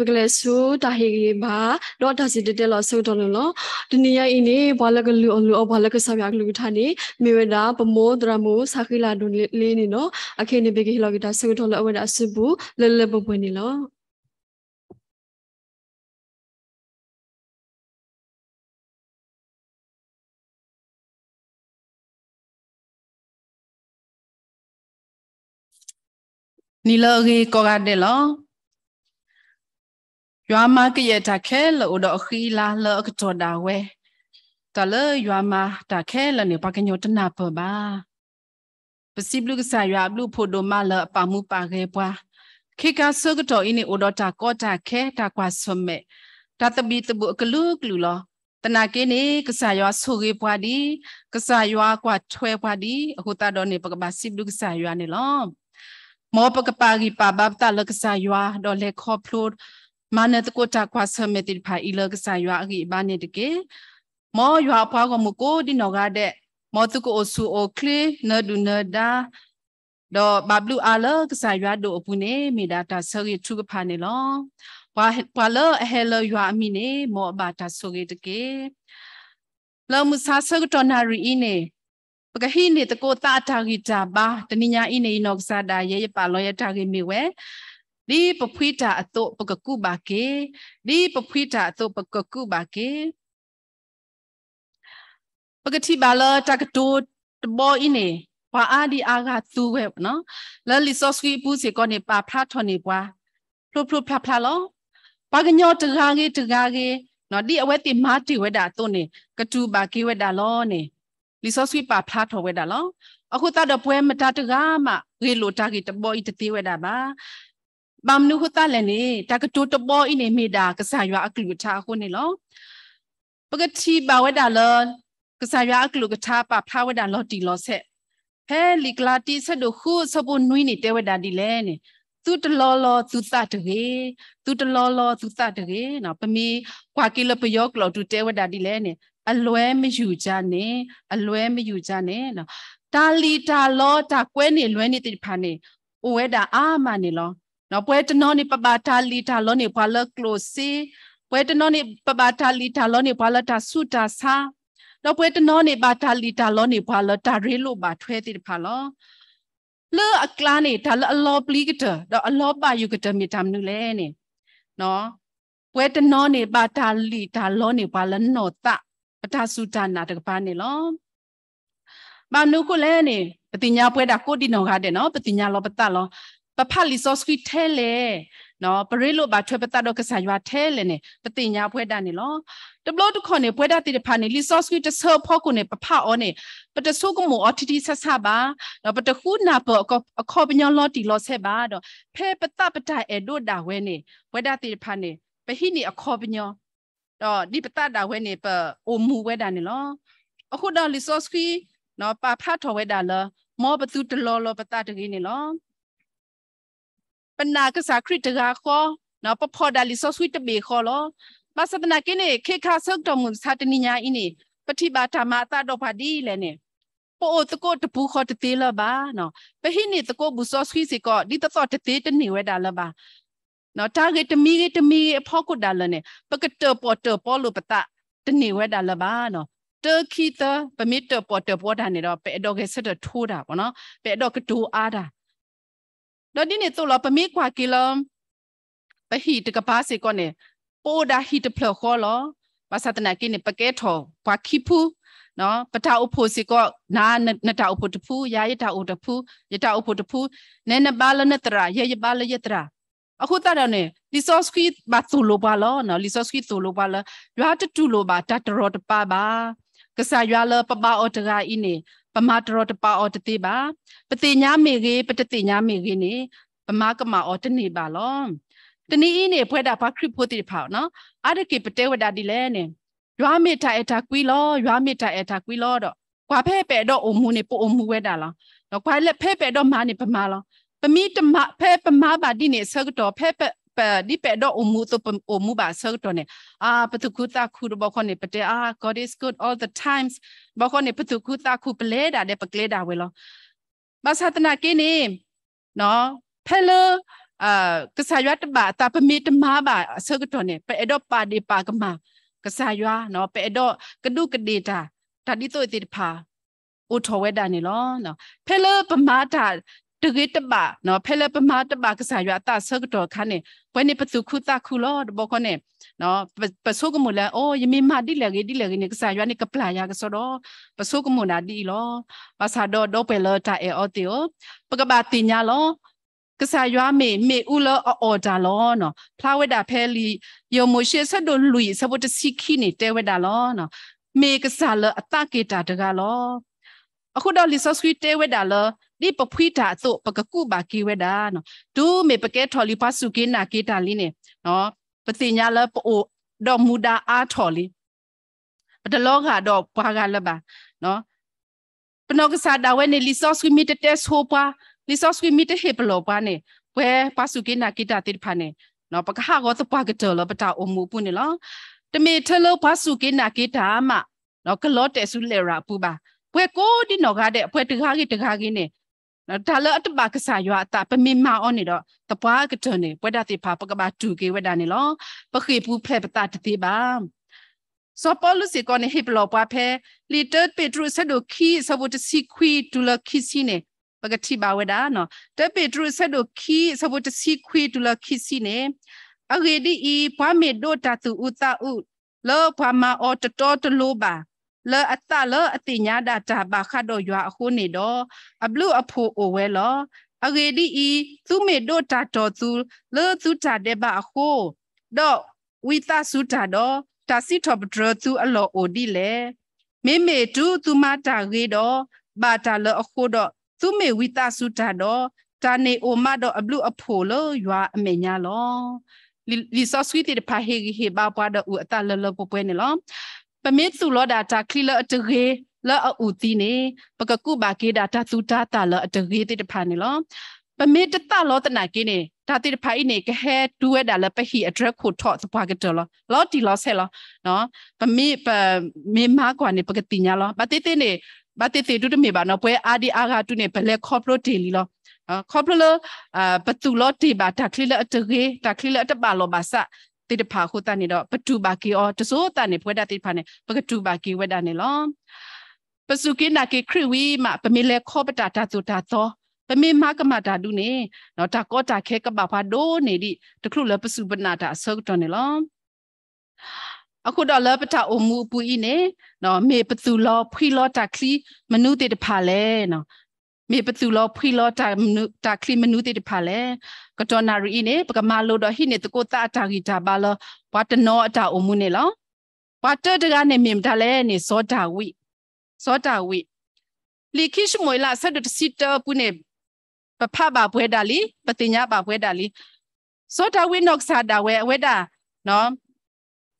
ပကလေဆူတာဟေဂေဘာဒေါ်တာစီတတလဆုတော်လောတနီယအင်းနေဘလကလူအလူအဘလကဆာယကလူထာနေမေဝဒပမောဒရမောစာခိလာဒွန်လေးနေနော်အခေနေဘေကေလောဂီတာဆုတော်လောအဝဒအစဘူးလလပပွနေလောနီလောဂေကောဂါဒေလောရွာမကရတခဲလို့တော့ခီလာလောကတော်တာဝဲတလရွာမတခဲလည်းနေပကညောတနာပပါပစိဘလူကဆာရွာဘလူဖို့တို့မလပမှုပါခဲပွားခေကဆုကတော်အင်းနေဩဒတာကောတာခဲတာကွာဆွမဲတတဘီတဘုကလူကလူလောတနာကင်းနေကဆာရွာဆူကေပွားဒီကဆာရွာကွာထွဲပွားဒီအခုတတော်နေပကပါစိဘလူကဆာရွာနေလောမောပကပါရီပါဘပ်တလကဆာရွာဒေါ်လေခေါဖလို့မာနတကိုတာခွာဆမတိဖာအီလကဆာရွာအကိဘာနေတကေမောရွာဖွားကမကိုဒီနောကတဲ့မောတုကိုအဆူအိုကလီနဒူနဒါတော့ဘဘလူအလကဆာရွာတို့အပူနေမိဒါတာဆရီထုကဖာနေလောဘွာဘွာလအဟဲလရွာအမိနေမောဘာတာဆရီတကေလောမဆာဆကတော်နာရီအင်းနေပကဟိနေတကိုတာတာဂီတာပါတနိညာအင်းနေနောကဆာတာရဲရပါလောရတာဂီမိဝဲဒီပဖွိတာအတုပကကုပါကေဒီပဖွိတာအတုပကကုပါကေပကတိဘာလတကတူတဘောအင်းနေဘာအာဒီအာကသူပဲနော်လလီဆော့စကီပူစီကောနေပါဖလားထွန်နေပွားဖလုဖလုဖလားဖလားလောပကညောတကားကြီးတကားကြီးနော်ဒီအဝဲတိမာတိဝဲတာတုန်နေကတူပါကေဝဲတာလောနေလီဆော့စကီပါဖလားထွန်ဝဲတာလော အခုတတ်တော့ပွဲမတတကားမှရေလိုတာကြီးတဘောဤတသေးဝဲတာပါပမ်နုဟတလည်းနေတကတူတပေါ်အိနေမိတာကစားရွာအကလူထားခုနေလောပကတိဘဝဒါလကစားရွာအကလူကထားပဖဝဒါလောတီလောဆက်ဖဲလီကလာတီဆက်တို့ခုစပွန်နွိနေတဲဝဒါဒီလဲနေသူတလောလောသူသတကေသူတလောလောသူသတကေနော်ပမီကွာကီလပယောကလောသူတဲဝဒါဒီလဲနေအလွဲမอยู่ကြနဲ့အလွဲမอยู่ကြနဲ့နော်တာလီတာလောတာကွဲနေလွဲနေတဲ့ဖာနေဝဲတာအာမနေလောနော်ပွဲတနောနိပပတာလီတာလောနိဘွာလကလိုစီပွဲတနောနိပပတာလီတာလောနိဘွာလတာဆုတာဆာတော့ပွဲတနောနိပါတာလီတာလောနိဘွာလတာရေလို့ပါထွဲတိတဖာလောလောအကလာနေတာလောအလောပလီကတတော့အလောပါယူကတမီတမ်နုလဲနေနော်ပွဲတနောနိပါတာလီတာလောနိဘွာလနောတပတာဆုတာနာတကပါနေလောမနုကိုလဲနေပတိညာပွဲတာကိုတိနောခတဲ့နော်ပတိညာလောပတလောပဖလီဆော့စကီထဲလေနော်ပရိလိုဘာထွဲပတတော့ကဆာရွာထဲလေနေပတိညာဖွဲတာနေလောတဘလို့တခွန်နေပွဲတာတိတဖာနေလီဆော့စကီတဆော့ဖို့ကိုနေပဖအောနေပတဆုကမောအတီတီဆဆပါနော်ပတခုနာပေါ်အခေါ်ပညာလော်တီလော်ဆက်ပါတော့ဖဲပတပတအဲ့တို့တာဝဲနေပွဲတာတိတဖာနေပဟိနေအခေါ်ပညာတော့ဒီပတတာဝဲနေပအိုမူဝဲတာနေလောအခုတော့လီဆော့စကီနော်ပဖတ်ထော်ဝဲတာလောမောပသူတလောလောပတတကင်းနေလောပနာကစားခရစ်တကာခေါ်နော်ပဖော်ဒါလီဆော့ဆွီတဘေခေါ်လောမသဒနာကိနေခေခါဆုတ်တော်မူသာတနိညာအင်းနေပฏิဘာဓမ္မအတတော်ပါဒီလည်းနေပို့တကောတပူခေါ်တသေးလပါနော်ပဟိနေတကောဘူးဆော့ဆွီစီကောဒီတတော်တသေးတနေဝဲတာလပါနော် target တမီတမီအဖောက်ကုဒါလနေပကတပေါ်တပေါ်လူပတတနေဝဲတာလပါနော်တခိတပမစ်တပေါ်တပေါ်တာနေတော့ပဲတော့ကဆက်တထိုးတာပေါ့နော်ပဲတော့ကဒူအားတာดอดินี่ตัวเราปมีกว่ากิโลปะหีตกะปาสิก่อนเนี่ยโปดาหีตเพลคอลอภาษาตนากินเนี่ยปะเกทอกว่าคิพูเนาะปะทาอุโพสิก็นาณตาอุโพตพูยายตาอุตพูยตาอุโพตพูเนนบาลนตระเยยบาลยตระအခုတရနေ resource ခီဘာသူလိုပါလောနော် resource ခီသူလိုပါလရွာတတူလိုပါတတရောတပါပါကစားရွာလပပအော်တရာအင်းနေပမတရောတပါအော်တတိပါပတိညာမေကြီးပတတိညာမေကြီးနေပမကမအော်တနေပါလောတနီအင်းနေဖွဲတာဘာခရစ်ဖို့တိဖောက်နော်အာရကေပတဲဝတာတိလဲနေရွာမေတာအတာကွီလောရွာမေတာအတာကွီလောတော့ကွာဖဲပဲတော့အုံမှုနေပို့အုံမှုဝဲတာလောတော့ကွာလက်ဖဲပဲတော့မာနေပမာလောပမိတမဖဲပမာပါတိနေဆကတော်ဖဲပดิเปดออุมูตัวปอุมูบาเซอร์ตัวเนี่ยอ่าประตูคุตาคูบอกคนเนี่ยประเดี๋ยวอ่า God is good all the times บอกคนเนี่ยประตูคุตาคูเปเลดาเดปเกลดาเวลอมาสาตนากินี่เนาะเพลอ่ากษัตริย์ตบะตาปมีตมาบาเซอร์ตัวเนี่ยเปดอปาดีปากมากษัตริย์เนาะเปดอกระดูกระดีตาตาดิตัวติดพาอุทเวดานี่ล้อเนาะเพลปมาตาတကယ်တပါနော်ဖဲလက်ပမာတပါကစားရအတဆောက်တော်ခါနဲ့ဘယ်နေပသူခုတခုလို့ဘောခနဲ့နော်ပဆုကမူလာအိုယမီမာဒီလေဂီဒီလေဂီနေကစားရနေကပလာရကစောတော့ပဆုကမူနာဒီလောပါစာတော့တော့ပဲလောတာအေအော်တီယပကဘာတင်ညာလောကစားရွာမေမေဥလောအော်ဒါလောနော်ဖလာဝက်တာဖဲလီယိုမိုရှေဆတ်တို့လူီဆဘတ်တစီခီနေတဲဝက်တာလောနော်မေကစားလအတကေတာတကလောအခုတော့ resource တွေတဲဝဲတာလောဒီပဖွိတာသို့ပကကုပါကိဝဲတာနော်ဒူမေပကဲထော်လီပါစုကိနာကိတာလီနေနော်ပတိညာလပိုတော့မူတာအားထော်လီပတလောကတော့ဘွာကလပါနော်ပနောကစားတာဝဲနေ resource we meet test ဟိုပါ resource we meet ဟေပလောပါနေဝဲပါစုကိနာကိတာတိဖာနေနော်ပကဟာကောတပွားကတော်လပတာအမှုပုနေလောတမေထလောပါစုကိနာကိတာမနော်ကလောတဲစုလေရာပူပါပွဲကိုဒီနော်ကားတဲ့ပွဲတကားကြီးတကားကြီးနဲ့ဒါလည်းအတပါကစားရွာတာပမင်မာအောင်နေတော့တပွားကတနေပွဲတာတိဖာပကပါတူကေဝဒနေလောပခိပူဖဲပတာတတိပါစောပေါ်လူစီကောနေဟိပလောပွားဖဲလီတာပေဒရုဆဒိုခီဆဘုတစီခွီတူလခီစီနေပကတိပါဝဒါနော်တပေဒရုဆဒိုခီဆဘုတစီခွီတူလခီစီနေအဂေဒီဤပွားမေဒိုတာတူဥတာဥလောပွားမအော်တတော်တလိုပါလောအတလောအတိညာဒတာဘာခတ်တော့ရွာအခုနေတော့အဘလူအဖိုအိုဝဲလောအဂေဒီဤသူမေတို့တာတော်သူလောသူတာတဲ့ဘာအခုတော့ဝိသစုတာတော့တာစီတော်ပဒရသူအလောအိုဒီလေမေမေတူသူမတာရေတော့ဘာတာလောအခုတော့သူမေဝိသစုတာတော့တာနေအိုမတော့အဘလူအဖိုလောရွာအမေညာလောလီဆော့စဝီတီတဖာဟေဟေဘာပွားတော့ဦးအတလလပပွဲနေလောပမေစုလောဒါတာခလီလအတရေလောအူတီနေ ပကကုဘာကေဒါတာသူတာတာလောအတရေတိတဖာနေလောပမေတတလောတနာကေနေဒါတိတဖာအိနေကဟဲဒူဝဲဒါလပဟီအဒရက်ကိုထော့စပွားကတလောလောတီလောဆဲလောနော်ပမေပမေမာကွာနေပကတိညာလောဘတိတိနေဘတိတိဒုတမေပါနော်ပွဲအာဒီအာဂါတုနေဘလက်ခေါပလိုဒေလီလောခေါပလိုအပတူလောတီပါဒါခလီလအတရေဒါခလီလအတပါလောပါဆတိတဖာခုတနေတော့ပတူပါကီအောတဆိုးတနေပွဲတတိဖာနေပကတူပါကီဝဲတနေလောပစုကိနာကိခရဝီမပမေလေခောပတာတာတူတာသောပမေမကမတာဒုနေနော်တာကောတာခဲကပဖာဒိုးနေဒီတခုလပစုပနာတာအစောက်တော်နေလောအခုတော့လပတာအမှုပူဤနေနော်မေပသူလောဖွီလောတာခလီမနုတေတဖာလဲနော်မေပသူလောဖီလောတာမနုတာခလီမနုတိတဖာလေကတော်နာရီနေပကမာလိုတော့ဟိနေတကိုတာတာဂီတာပါလောဝတ်တနောအတာအမှုနေလောဝတ်တတကနေမြင်တာလဲနေဇောတာဝိဇောတာဝိလီခိရှမွေလာဆတ်တစီတပုနေပဖပါဘွဲတာလီပတိညာပါဘွဲတာလီဇောတာဝိနော့ဆာတာဝဲအဝဲတာနော်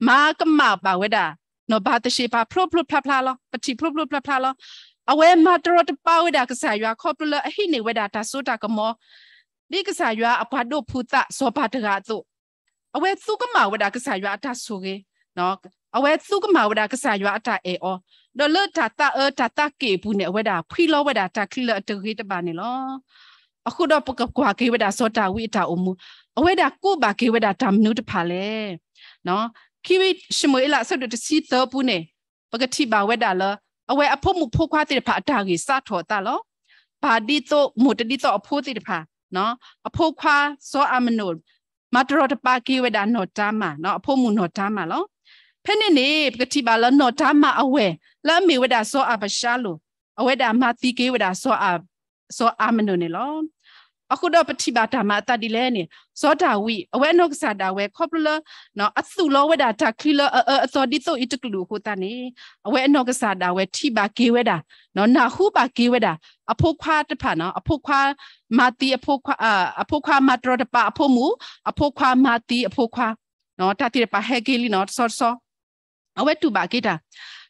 မာကမပါဝဲတာနော်ဘာတရှိပါဖလုဖလုဖလာဖလာလောပတိဖလုဖလုဖလာဖလာလောအဝဲမတရတပဝဒကဆာရွာခေါပလအဟိနေဝဒတာဆိုတာကမောဒီကဆာရွာအဘတ်တို့ဖူတာစောပါတကာတို့အဝဲသူကမဝဒကဆာရွာအတဆူကေနော်အဝဲသူကမဝဒကဆာရွာအတအေအောဒေါ်လတာတာအတာတာကေဘူးနေဝဒဖီလောဝဒတာခိလအတခိတပါနေလောအခုတော့ပကကွာကေဝဒစောတာဝိတာအမှုအဝဲတာကိုပါကေဝဒတာမနုတဖာလေနော်ခိဝိရှမွေလာဆတ်တစီတပူနေပကတိပါဝဒလာအဝဲအဖို့မှုဖို့ခွားတဲ့ဖာအတာကြီးစထော်တာလောဘာဒီတော့မူတဒီတော့အဖို့တဲ့ဖာနော်အဖို့ခွားဇောအမနုမတရတပါကိဝဒနော်တာမနော်အဖို့မှုနော်တာမလောဖဲနေနေပကတိပါလောနော်တာမအဝဲလာမီဝဒဇောအပရှာလိုအဝဲဒါမတိကိဝဒဇောအဇောအမနုနေလောအခုတော့ပတိပါဓမ္မတတိလဲနေဇောတာဝိအဝဲနောကဆာတာဝဲခေါပလနော်အသုလောဝဒတာခိလအသောဒီတိုအီတကလူကိုတန်နေအဝဲနောကဆာတာဝဲထိပါဂေဝဲတာနော်နာဟုပါဂေဝဲတာအဖို့ခွာတဖာနော်အဖို့ခွာမာတိအဖို့ခွာအဖို့ခွာမတရတပါအဖို့မူအဖို့ခွာမာတိအဖို့ခွာနော်တတိတပါဟဲဂေလီနော်ဆော့ဆော့အဝဲတူပါဂေတာ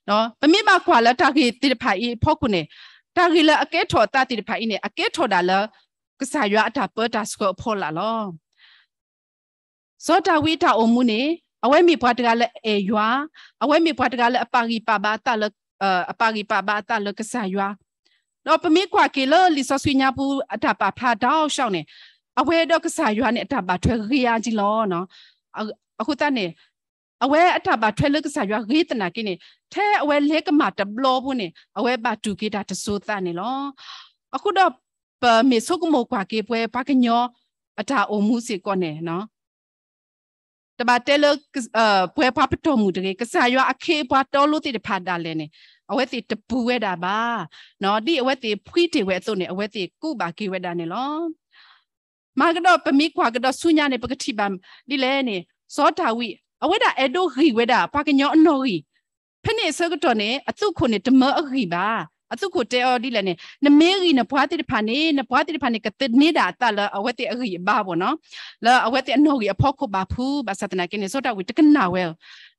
နော်ပမိမခွာလတာဂေတိတဖာဤဖို့ကုနေတာဂေလအကဲထော်တတိတဖာဤနေအကဲထော်တာလားကဆာရွာအတာပတ်တာစကိုဖော်လာလောဇောတာဝိတာအမှုနေအဝဲမီဘွားတကလည်းအေရွာအဝဲမီဘွားတကလည်းအပါကြီးပါပါတလအပါကြီးပါပါတလကဆာရွာတော့ပမေကွာကေလလီဆဆွေညာပူအတာပါဖာတောက်ရှောင်းနေအဝဲတော့ကဆာရွာနဲ့အတာပါထွဲခရကြီးလောနော်အခုတတ်နေအဝဲအတာပါထွဲလကဆာရွာရေးတနာကိနေထဲအဝဲလဲကမတဘလောဘူးနေအဝဲပါတူကေတာတဆိုးတနေလောအခုတော့ပမေဆုကမောကွာကေပွဲပကညောအတာအိုမှုစီကောနေနော်တဘတဲလအပွဲပပတော်မူတကေကစားရွာအခေပွားတော်လို့တိတဖာတာလဲနေအဝဲတိတပူဝဲတာပါနော်ဒီအဝဲတိဖွီးတိဝဲအစုံနေအဝဲတိကုပါကေဝဲတာနေလောမာကတော့ပမိခွာကတော့ဆုညာနေပကတိပံဒီလဲနေစောတာဝိအဝဲတာအဒိုဟီဝဲတာပကညောအနော်ဟီဖနေဆကတော့နေအစုခုနေဓမ္မအဟီပါအစုကိုတဲအော်ဒီလည်းနမေရီနဘွားတိတဖာနေနဘွားတိတဖာနေကတနေတာတလအဝတ်တိအရီဘာဘောနော်လအဝတ်တိအနော်ကြီးအဖို့ခုဘာဖူးဘာစတနာကင်းနေစောတာဝီတကနာဝဲ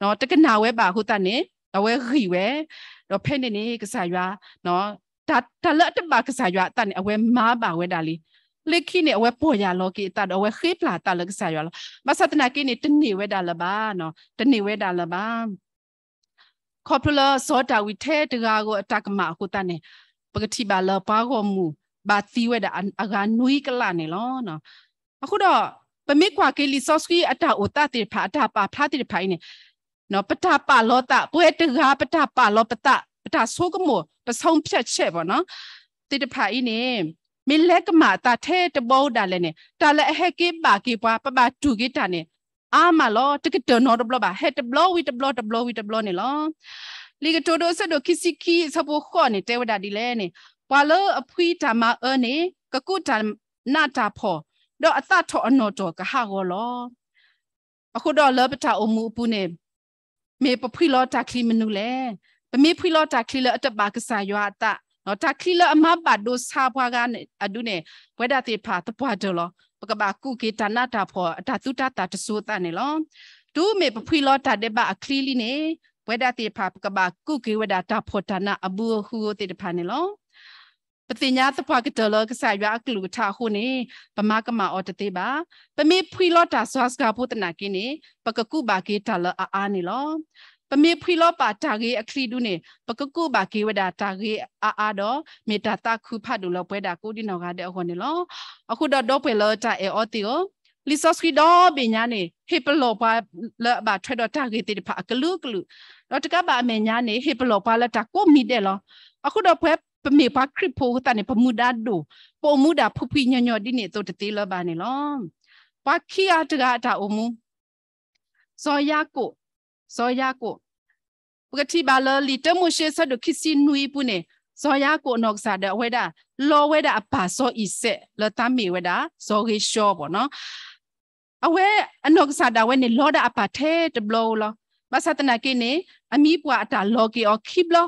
နော်တကနာဝဲပါဟုတ်တနေအဝဲရီဝဲတော့ဖဲနေနေကစားရွာနော်ဒါတလတ်ဘာကစားရွာတနေအဝဲမားပါဝဲတာလီလေခိနေအဝဲပေါ်ရလောကိတတ်အဝဲခေပလာတလကစားရွာလောမစတနာကင်းနေတနေဝဲတာလပါနော်တနေဝဲတာလပါခေါပလာစောတာဝီထဲတကာကိုအတကမအခုတနဲ့ပကတိပါလပါကောမူဘာသီဝဲတာအကနွိကလာနေလောနော်အခုတော့ပမိခွာကေလီဆော့စကီအတာအိုတာတိဖာအတာပါဖာတိဖိုင်းနေနော်ပတာပါလောတာပွဲတကားပတာပါလောပတာပတာဆိုးကမောပဆုံဖြတ်ချက်ပေါ့နော်တိတဖိုင်းနေမင်းလက်ကမာတာထဲတဘောတာလည်းနေတာလည်းအဟက်ကေပါကေပွားပပတူကေတာနေအာမလောတကတနော်တဘလပါဟက်တဘလဝီတဘလတဘလဝီတဘလနေလောလီကတိုဒိုဆဒိုခီစီခီဆပိုခေါနေတေဝဒဒီလဲနေပွာလအဖွီတာမအနေကကုတာနာတာဖောတော့အသထောအနော်တော်ကဟာကောလောအခုတော့လပတာအမှုပူနေမေပဖွီလောတာခလီမနူလဲပမေဖွီလောတာခလီလအတပါကဆာယွာတာနော်တာခိလအမဘတ်ဒိုစာဘွားကနေအဒုနေဝဒတိဖာတပွားဒလောပကဘာကုကေတနာတာဖောအတတုတတာတဆိုတနေလောဒုမေပဖွေလောတာတဲ့ပါအခလီလီနေဝဒတိဖာပကဘာကုကေဝဒတာဖောတနာအဘူဟူတေတဖာနေလောပတိညာသဖွားကတလောကဆာရွာကလူထဟုနေပမကမအော်တတိပါပမေဖွေလောတာဆွာစကဘုတနာကိနေပကကုဘာကေတလအာအာနေလောပမေဖီလောပါတာဂေအခလီဒုနေပကကုဘာကေဝဒတာဂေအာအာတော့မေတာတာခုဖတ်ဒုလောပွဲတာကိုဒီနောကတဲ့အခုနေလောအခုတော့တော့ပွဲလောတာအေအော်တီကိုလီဆိုစကီဒေါ်ပညာနေဟေပလောပါလဘထရဒတာဂေတိဖာကလူကလူတော့တကပါအမေညာနေဟေပလောပါလတာကိုမီတဲ့လောအခုတော့ပွဲပမေပါခရဖိုတန်ပမူဒါဒိုပိုမူဒါဖူဖီညညော်ဒီနေတော့တတိလဘနေလောပါခိယတကအတာအုံမူဇော်ယာကိုဇော်ရကိုပကတိဘာလလီတမှုရှေဆဒုခိစီနွီပုနေဇော်ရကိုနော်ဆာဒဝဲဒါလောဝဲဒါအပါဇော်ဤဆက်လတမီဝဲဒါဇော်ရေရှောပေါ့နော်အဝဲအနော်ဆာဒဝဲနေလောဒါအပါထဲတဘလောလောမဆတနာကိနေအမီပွာအတာ လောကီအော်ခိဘလော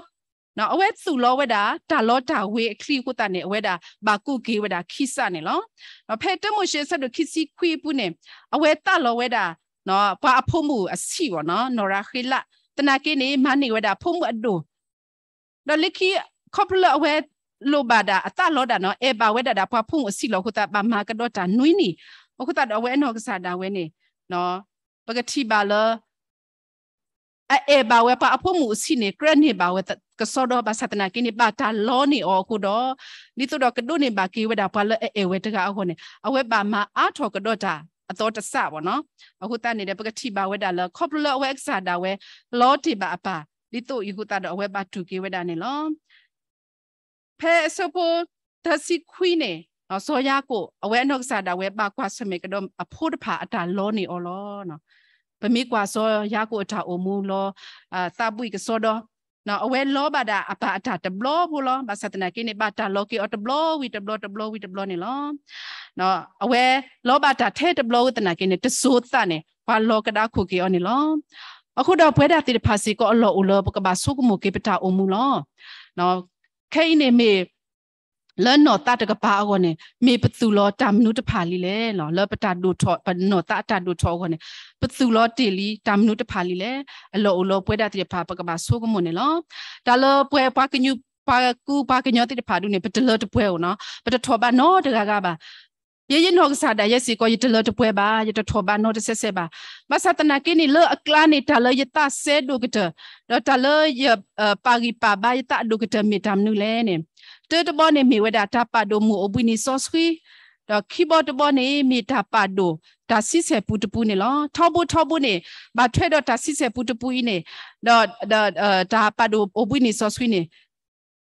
နော်အဝဲစုလောဝဲတာတာလောတာဝေအခလီကိုတာနေအဝဲတာဘာကုကေဝဲတာခိစနေလောနော်ဖဲတမှုရှေဆက်တို့ခိစီခွေးပုနေအဝဲတာလောဝဲတာနော်ဘာအဖို့မှုအစီပေါ့နော်နော်ရာခိလတနာကိနေမနေဝဒဖို့မှုအဒိုတော့လိခိကော်ပလာဝဲလိုဘာဒအတလောဒနော်အေဘာဝဲဒတာဘာဖို့မှုအစီလောခုတာဘာမာကတော့တာနွိနီအခုတာတော့ဝဲနော်ကစားတာဝဲနေနော်ပကတိပါလောအဲဘာဝဲပါအဖို့မှုစီနေကရနေဘာဝဲကစောတော့ဘာသတနာကိနေဘာတာလောနေအော်ခုတော့ဒီတော့ကဒုနေဘာကိဝဲတာဘာလဲအဲဝဲတကအခေါ်နေအဝဲပါမအားထော်ကတော့တာအတော်တဆပေါ့နော်အခုတတ်နေတဲ့ပကတိပါဝဲတာလောခေါပလောဝဲဆာတာဝဲလောတိပါအပါလီတိုယခုတတ်တော့ဝဲပါတူကေဝဲတာနေလောဖဲဆပိုတစီခွီနေနော်စောရကိုအဝဲနောက်ဆာတာဝဲပါကွာဆမေကတော့အဖို့တဖာအတာလောနေအော်လောနော်ပမိကွာစောရကိုအတာအုံမူလောအာသပွိကစောတော့နော်အဝဲလောပါတာအပါအတာတဘလောဘူးလောမဆတနာကိနေပါတာလောကီအတဘလောဝီတဘလောတဘလောဝီတဘလောနေလောနော်အဝဲလောပါတာထဲတဘလောဝတနာကိနေတဆိုးသနေဘာလောကဒါခုကီအောနေလောအခုတော့ဘွဲတာတိဖာစီကောအလောဥလောပကဘာဆုကမှုကေပတာအုံမူလောနော်ခိနေမေလနောတတကပါအောကနေမေပသူလောတာမနုတဖာလီလေလောလပတာဒုထောပနောတတာဒုထောကနေပသူလောတေလီတာမနုတဖာလီလေအလောအလောပွဲတာတေဖာပကပါဆိုးကမွန်နေလောတာလောပွဲပွားကညူပါကူပါကညောတိတဖာဒုနေပတလတပွဲအောနော်ပတထောပါနောတကကပါယေယေနောကစားဒါယစီကိုယတလတပွဲပါယတထောပါနောတဆက်ဆက်ပါမဆတနာကိနီလအကလာနေတာလယတဆဲဒုကတတလယပါဂီပါဘယတဒုကတမီတမ်နုလဲနေတေတဘောနေမီဝဒတာပါဒိုမူအပွီနီဆော့စခွီတော့ keyboard တဘောနေမီတာပါဒိုတာစစ်ဆက်ပူတပူနေလောထောဘူထောဘူနေဘာထွဲတော့တာစစ်ဆက်ပူတပူနေတော့တာပါဒိုအပွီနီဆော့စခွီနေ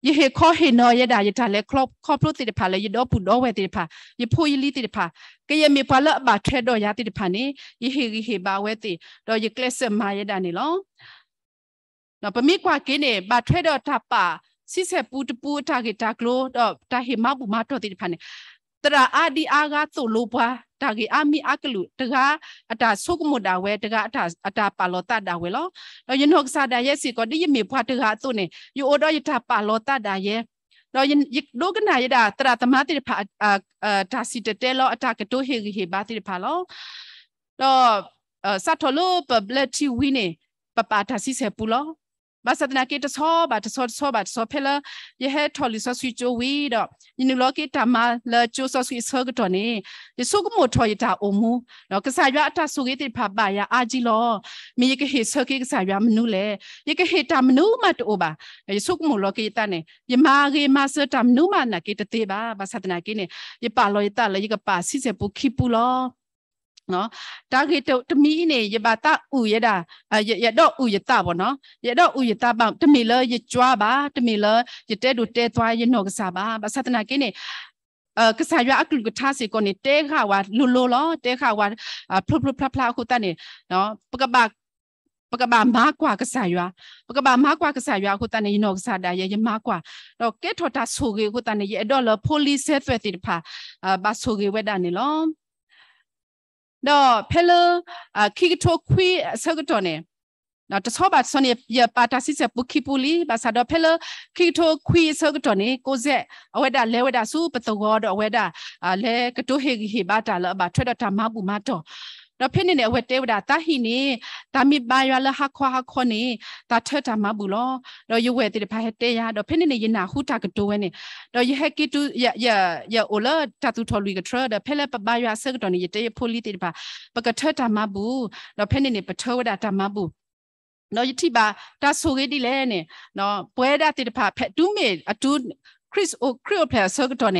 ยเฮคอเฮนอยดายทาเลครอบครอบรุติดพาเลยดอปุดอเวติดพายพูยลิติดพาก็ยังมีพาละบาเทดอยาติดพานี้ยเฮยเฮบาเวติดอยเกลเซมายดานี่ลอเนาะปมีกว่ากินเนี่ยบาเทดอทับปาစီဆက်ပူတပူအတာကေတာကလိုတော့တာဟေမဘူမာတော့တိဖာနေတရာအာဒီအာကသို့လိုပွားတာကေအာမီအကလူတကအတာဆုကမတာဝဲတကအတာအတာပါလောတတာဝဲလောတော့ယနောကစားတာရဲ့စီကောတိယမေဘွားတကသို့နေယူအိုတော့ယတာပါလောတတာရဲ့တော့ယဒုကနာယတာတရာသမာတိဖာအာဒါစီတတဲလောအတာကတိုဟေဟေဘာတိဖာလောတော့စတ်ထောလို့ပဘလက်တီဝီနေပပတာစီဆက်ပူလော ba satna ke ta so ba ta so so ba so phela ye he tholi so sui cho wi do ni nu lo ke ta ma la cho so sui so ga to ni ye so ko mo tho ye ta o mu no ka sa ya ta so ge ti pha ba ya a ji lo mi ye ke he so ke sa ya mnu le ye ke he ta mnu ma to ba ye so ko mo lo ke ta ne ye ma ge ma so ta mnu ma na ke ta te ba ba satna ke ne ye pa lo ye ta le ye ka pa si se pu khi pu lo နော် target တမီနေရပါတဥရတာရတော့ဥရတပေါ့နော်ရတော့ဥရတပေါ့တမီလရကြွားပါတမီလရတဲ့တို့တဲသွားရနော့ကစားပါဘာသတနာကိနေအကစားရအကလူကထားစီကိုနေတဲခါဝါလူလိုလောတဲခါဝါဖလဖလဖလဖလခုတနေနော်ပကဘာပကဘာမာကွာကစားရွာပကဘာမာကွာကစားရွာခုတန်နေနော်ကစားတာရရမာကွာတော့ကဲထော်တာဆူကေခုတန်နေရတော့လပိုလီဆဲသွဲတိတဖာဘာဆူကေဝဲတာနေလောတော့ဖဲလခိကထိုခွေဆကတော်နေနော်တဆောပါဆောနေပြပါတာစစ်စပုခိပူလီဘာသာတော့ဖဲလခိထိုခွေဆကတော်နေကိုဇက်အဝဲတာလဲဝဲတာစူပတောတော့အဝဲတာလဲကတိုဟေဟေဘာတာလဘာထွတ်တာမဘူးမတော့တော့ဖိနေနေဝတေဝဒတာဟိနေတာမိပါရလဟခွာဟခွနေတာထထမဘူးလောတော့ယဝေတေဖာဟတေရတော့ဖိနေနေယနာဟူတာကတိုဝဲနေတော့ယဟကိတုယယယအိုလတတူထော်လူကထရဒဖဲလပပရဆက်တော်နေယတေဖိုလီတေဖာပကထထမဘူးတော့ဖိနေနေပထဝဒတာမဘူးနော်ယတိပါတဆိုကြီးတိလဲနဲ့နော်ပွဲဒတိတဖဖက်တူးမေအတူး Chris O Creo player circuit on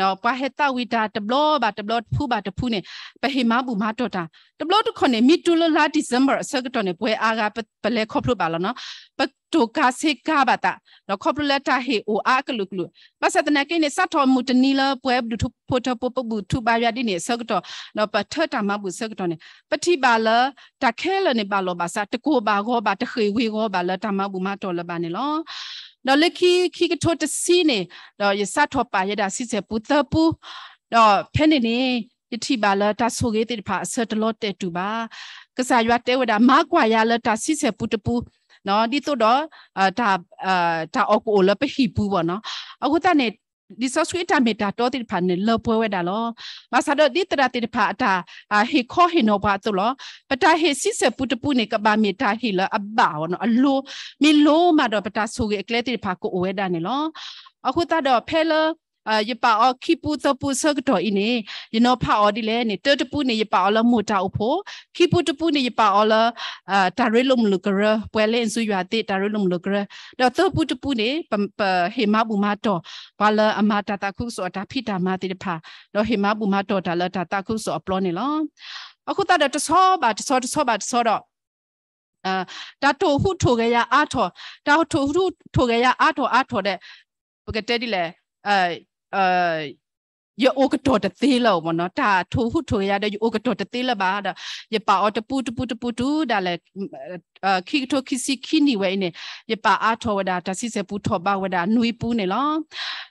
နော်ပဟေတဝိတာတဘလဘတဘလဖူဘတဖူနေပဟိမဘူးမတော်တာတဘလတခွန်နေမီတူလလာဒီဇမ်ဘာဆကတော့နေပွဲအားကပလဲခေါပလို့ပါလောနော်ပတူကာစေကာဘတာနော်ခေါပလက်တာဟေအိုအားကလုကလုပသဒနာကိနေစတ်တော်မူတနီလပွဲဒုထဖို့ထဖို့ပဘူးထူပါရဒီနေဆကတော့နော်ပထထမဘူးဆကတော့နေပတိပါလတခဲလနေပါလောပါစတကိုပါခောပါတခေဝေခောပါလတမဘူးမတော်လပါနေလောတော့လက်ခီခီကထိုတစီနေတော့ရစထောပါရတာစီစေပူတပူတော့ဖဲနေနေယတိပါလတာဆိုကေတိဖာအစတလောတဲ့တူပါကစားရွာတဲဝတာမကွာရလတာစီစေပူတပူနော်ဒီတော့ဒါအာဒါအော်ကိုလပဟီပူပေါ့နော်အခုတနဲ့ဒီဆော့စကွေတာမီတာတော့တိဖာနေလပွဲဝဲတာလောမဆာတော့ဒီတရာတိဖာအတာဟေခေါ်ဟေနောပါတလောပတာဟေစစ်စပုတပုနေကဘာမီတာဟီလအဘာဝနအလိုမီလိုမတော့ပတာဆူကြီးအကလဲတိဖာကိုအဝဲတာနေလောအခုတတော့ဖဲလောยปาออคีปูตปูเซกดออินี่ยนอพาออดิเลนี่เตตปูนี่ยปาออละหมู่ตาอุโพคีปูตปูนี่ยปาออละอ่าตาเรลุมลุกระปวยเลนซุยาติตาเรลุมลุกระดอเตปูตปูนี่ปปเฮมาบุมาตอบาละอมาตาตาคุสอดาพิตามาติตะพาดอเฮมาบุมาตอดาละตาตาคุสอปลอนี่ลอအခုတတဆောပါတဆောတဆောပါတဆောတော့အာတတိုဟုထိုကြရအာထောတတိုဟုထိုကြရအာထောအာထောတဲ့ပကတဲ့ဒီလေအဲအာယောโอกระโดดตีเราบ่เนาะถ้าทูหุทูยาเดยโอกระโดดตีละบาดยะปาออตะปูตะปูตะปูตูดาละเอ่อคิโทคิสิคินี่เวเนี่ยยะปาอาทอวดาตะสิเสปูทอบาวดานุยปูเนี่ยลอ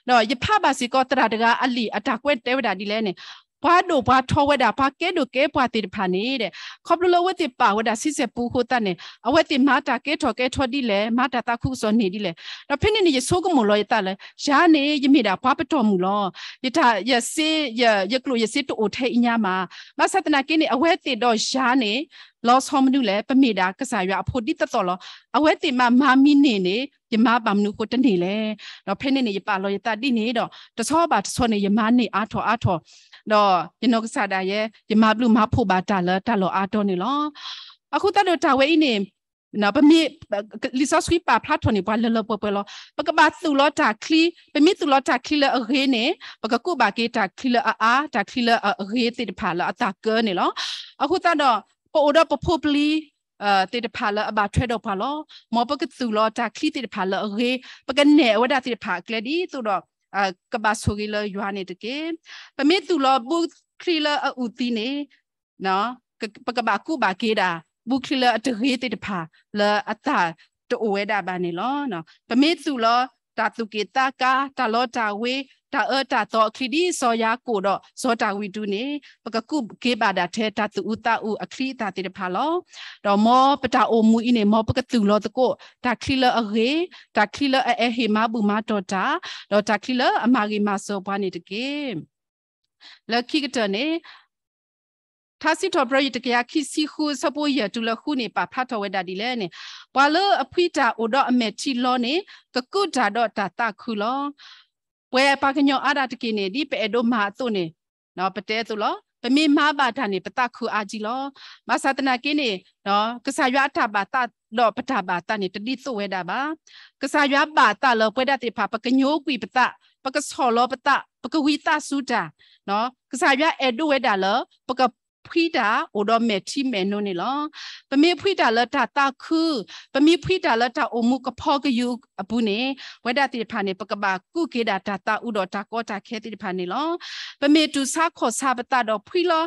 เนาะยะพะบาสิก็ตระดกาอลิอัตตะกวยเตวดาดีแลเนี่ยပွားတို့ဘာထောဝဒါဘာကဲတို့ကဲပွားတိဖာနေတဲ့ခေါပလိုဝတိပါဝဒါစစ်စပူခိုတနဲ့အဝတိမာတာကဲထောကဲထောတိလေမာတာတခုစောနေတိလေဒါဖိနေနေရဆိုးကမလို့ရတလေရာနေယမိတာဘာပတော်မူလောယထယစေယယကလိုယစေတို့ထဲအညာမှာမဆတနာကင်းနေအဝတိတော့ရာနေ loss home နုလေပမိတာကစားရအဖို့တိတတော်လောအဝတိမမာမီနေနေยมาบำนุกตันนี่แหละเราเพนนี่ยปาเราตาดินี่ดอกตะชอบบาตะชอนี่ยมานี่อาทออาทอดอยนกษาดาเยยมาบลูมาผู้บาตาละตาลออาทอนี่ลอအခုတတော်တာဝဲနေနော်ပမေလီဆော့စခရီပါဖလာထိုနီဘာလလပပလပကဘာသူလတာခလီပမေသူလတာခလီလအရေနေပကကုဘာကေတာခလီလအာတာခလီလအရေတိတဖာလအတာကနေလောအခုတတော့ပိုအိုဒပပပလီ呃，对的怕了，阿爸吹到怕了，毛不个走了，咋去对的怕了？嘿，不个奶我打对的怕个的，走了，呃，个把手给了约翰的给，不没走了，不去了阿乌蒂呢，喏，个不个把古把给的，不去了这黑对的怕了阿打这乌的打把你了，喏，不没走了，打走给大家，打了大位。တာအတာတော့ခရီဒီစောယာကိုတော့ဇောတာဝီတူနေပကကုကေပါတာထဲတတူတအူအခရီတာတေတဖာလောတော့မောပတာအိုမူအင်းနေမောပကတူလောတကိုတာခရီလအရေတာခရီလအဲဟေမာဘူမာတော့တာတော့တာခရီလအမာဂီမာဆောဘွားနေတကေလခိကတနေทัสิทอบรอยตกยาคิสิคูสปุยตุลคูนี่ปะพัทเวดาดิเลนี่ปาเลออภิตาอุดอเมติลอนี่กกุดาดอตาตะคุลอပွဲပကညောအာဒတကိနေဒီပေဒိုမာတုနေနော်ပတဲသူလော ပမေမာပါဒနေပတခုအာကြီးလောမသဒနာကိနေနော်ကဆာရွာထပါတလောပထပါတနေတတိသွဝဲတာပါကဆာရွာပါတလောပွဲတတိဖာပကညိုကွီပတပကဆောလောပတပကဝီတစုတာနော်ကဆာရွာအေဒိုဝဲတာလောပကဖွိတာအိုတော့မေတီမေနုန်နီလောပမေဖွိတာလတာတာခုပမေဖွိတာလတာအိုမှုကဖောကယူအပုနေဝဒတိဖာနေပကဘာကုကေတာတာတာဥတော့တာကောတာခဲတိဖာနေလောပမေတူစာခောစာပတာတော့ဖွိလော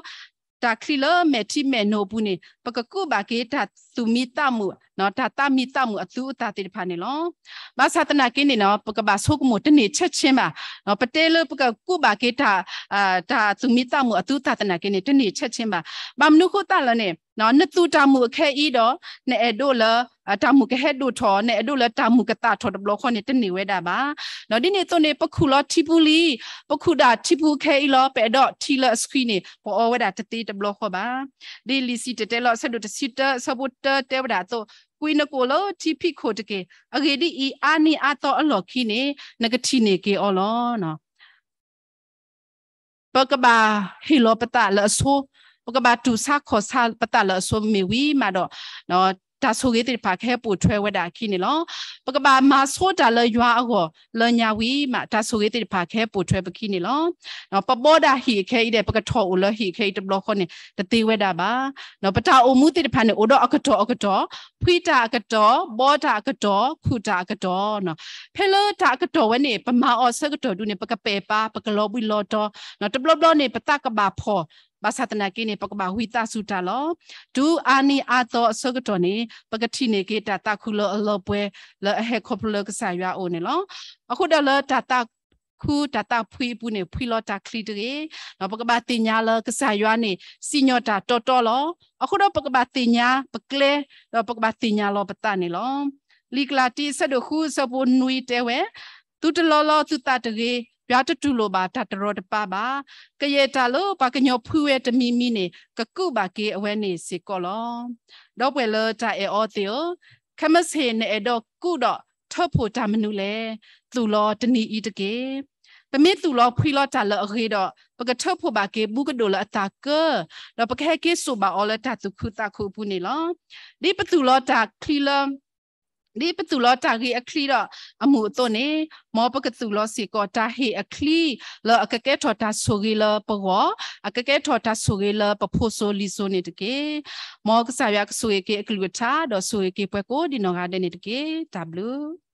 တာခရီလမေတီမေနိုပုနေပကကုဘာကေတာသူမီတမှုနော်ဒါတမီတမှုအသူအတာတိဖာနေလောမသတနာကင်းနေနော်ပကပါဆုကမှုတနေချက်ချင်းပါနော်ပတဲလပကကုပါကေတာအာဒါသူမီတမှုအသူသတနာကင်းနေတနေချက်ချင်းပါမမနုခတလနဲ့နော်နတူတမှုအခဲဤတော့နဲ့အဒိုလတမှုကဟက်ဒိုထောနဲ့အဒိုလတမှုကတာထောတဘလခွန်နဲ့တနေဝဲတာပါနော်ဒီနေ့သွနေပခုလောတီပူလီ ပခုဒါတီပူခဲဤလောပဲတော့ထီလစကရီနေပေါ်ဝဲတာတတိတဘလခွန်ပါဒီလီစီတတဲလောဆဒုတစီတဆဘုတ်တတဲဝဒတော့ကွီနကိုလောတီပီခိုတကေအဂေဒီအီအာနီအာတော့အလော်ခီနေနဂတိနေကေအော်လောနော်ပကဘာဟီလောပတာလအဆိုပကဘာတူစာခောစာပတာလအဆိုမီဝီမာတော့နော်တာဆိုကေတိပါခဲပူထွဲဝဲတာခိနေလောပကပါမာဆိုတာလရွာအောလညာဝီမာတာဆိုကေတိပါခဲပူထွဲပခိနေလောနော်ပပောဒါဟီခဲတဲ့ပကထောအလဟီခဲတဘလခွန်နေတတိဝဲတာပါနော်ပတာအမှုတိတဖန်နေအိုတော့အကတော်အကတော်ဖွိတာအကတော်ဘောတာအကတော်ခုတာအကတော်နော်ဖဲလောတာအကတော်ဝဲနေပမာအောဆက်ကတော်ဒူနေပကပေပါပကလောဘီလောတော်နော်တဘလဘလနေပတကဘာဖောဘာသာတနာကိနေပကဘာဝီတာစုတာလောဒူအာနီအာတော်အစကတော်နေပကတိနေကေတာတခုလောအလောပွဲလောအဟေခေါပလောကဆာရွာအိုနေလောအခုတော့လောတာတာခုတတဖွေးပူနေဖွေးလောတာခလီတရေတော့ပကဘာတင်ညာလကဆာယွာနေစီညောတာတော်တော်လောအခုတော့ပကဘာတင်ညာပကလေတော့ပကဘာတင်ညာလောပတနေလောလီကလာတီဆက်တို့ခုစပွန်နွီတဲဝဲသူတလောလောသူတတရေပြားတတူလိုပါတတရောတပပါကရေတလို့ပါကညောဖူးရဲ့တမီမီနေကကုပါကေအဝဲနေစေကောလောတော့ပွဲလတာအော်တီယခမစေနေအတော့ကုတော့ထဖို့တမနူလေသူလောတနီဤတကေပမေသူလောဖွီလောတာလအရေတော့ပကထဖို့ပါကေဘူးကဒိုလအတာကတော့ပခဲကေဆူပါအော်လတာသူခုတာခုပူနေလောဒီပသူလောတာခလီလောဒီပတူလောတာဂီအခလီတော့အမှုအသွနေမောပကတူလောစီကောတာဟေအခလီလောအကကဲထော်တာဆူဂီလောပဝအကကဲထော်တာဆူဂီလောပဖို့ဆိုလီဆိုနေတကေမောကဆာရကဆူဂီကေအခလူတာတော့ဆူဂီကေပွဲကိုဒီနောဂါဒနေတကေ w